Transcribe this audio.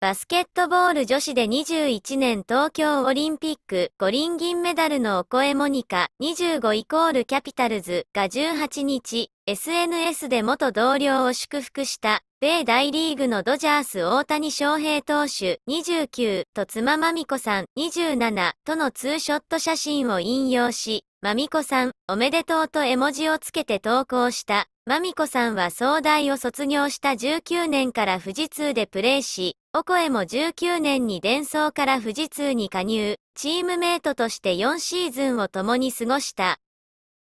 バスケットボール女子で21年東京オリンピック五輪銀メダルのお声モニカ25イコールキャピタルズが18日 SNS で元同僚を祝福した米大リーグのドジャース大谷翔平投手29と妻まみこさん27とのツーショット写真を引用し、まみこさんおめでとうと絵文字をつけて投稿した。まみこさんは総大を卒業した19年から富士通でプレーし、オコエも19年に伝送から富士通に加入、チームメイトとして4シーズンを共に過ごした。